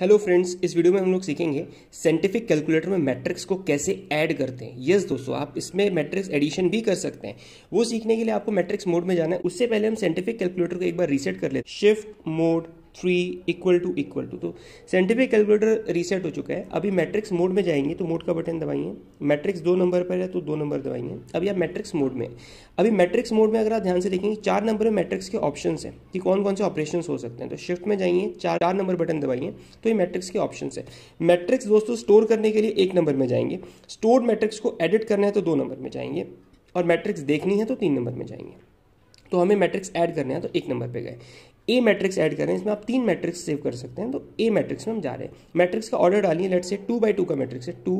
hello friends इस video में हम लोग सीखेंगे साइंटिफिक कैलकुलेटर में मैट्रिक्स को कैसे ऐड करते हैं यस yes, दोस्तों आप इसमें मैट्रिक्स एडिशन भी कर सकते हैं वो सीखने के लिए आपको मैट्रिक्स मोड में जाना है उससे पहले हम साइंटिफिक कैलकुलेटर को एक बार रीसेट कर लेते हैं shift mode three equal to equal to तो साइंटिफिक कैलकुलेटर रीसेट हो चुका है अभी मैट्रिक्स मोड में जाएंगे तो मोड का बटन दबाइए मैट्रिक्स दो नंबर पर है तो दो नंबर दबाइए अभी आप मैट्रिक्स मोड में अभी मैट्रिक्स मोड में अगर आप ध्यान से देखेंगे चार नंबर में मैट्रिक्स के ऑप्शन हैं कि कौन कौन से ऑपरेशन हो सकते हैं तो शिफ्ट में जाइए चार चार नंबर बटन दबाइए तो ये मैट्रिक्स के ऑप्शन है मैट्रिक्स दोस्तों स्टोर करने के लिए एक नंबर में जाएंगे स्टोर मैट्रिक्स को एडिट करना है तो दो नंबर में जाएंगे और मैट्रिक्स देखनी है तो तीन नंबर में जाएंगे तो हमें मैट्रिक्स ऐड करने हैं तो एक नंबर पे गए ए मैट्रिक्स ऐड करें इसमें आप तीन मैट्रिक्स सेव कर सकते हैं तो ए मैट्रिक्स में हम जा रहे हैं मैट्रिक्स का ऑर्डर डालिए let's say two by two का मैट्रिक्स है टू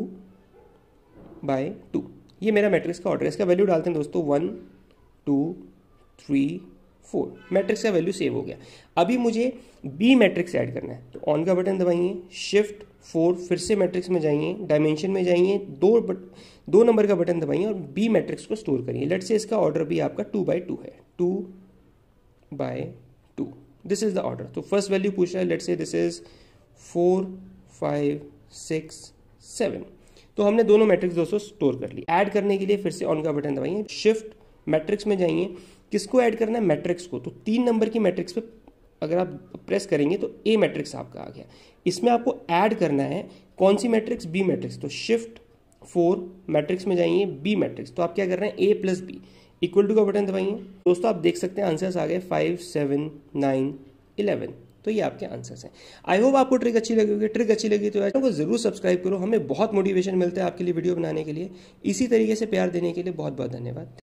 बाय टू ये मेरा मैट्रिक्स का ऑर्डर है इसका वैल्यू डालते हैं दोस्तों one two three four matrix का वैल्यू सेव हो गया अभी मुझे बी मैट्रिक्स ऐड करना है तो ऑन का बटन दबाइए शिफ्ट फोर फिर से मैट्रिक्स में जाइए डायमेंशन में जाइए दो बट दो नंबर का बटन दबाइए और बी मैट्रिक्स को स्टोर करिए लेट से इसका ऑर्डर भी आपका टू बाई टू है two by this is the order तो फर्स्ट वैल्यू पूछ रहा है let's say this is four five six seven तो हमने दोनों मैट्रिक्स दोस्तों स्टोर कर ली ऐड करने के लिए फिर से ऑन का बटन दबाइए शिफ्ट मैट्रिक्स में जाइए किसको ऐड करना है मैट्रिक्स को तो तीन नंबर की मैट्रिक्स पे अगर आप प्रेस करेंगे तो ए मैट्रिक्स आपका आ गया इसमें आपको ऐड करना है कौन सी मैट्रिक्स बी मैट्रिक्स तो शिफ्ट फोर मैट्रिक्स में जाइए बी मैट्रिक्स तो आप क्या कर रहे हैं A plus B equal to का बटन दबाइए दोस्तों आप देख सकते हैं आंसर्स आ गए फाइव सेवन नाइन इलेवन तो ये आपके आंसर्स हैं आई होप आपको ट्रिक अच्छी लगी होगी ट्रिक अच्छी लगी तो चैनल को जरूर सब्सक्राइब करो हमें बहुत मोटिवेशन मिलता है आपके लिए वीडियो बनाने के लिए इसी तरीके से प्यार देने के लिए बहुत बहुत धन्यवाद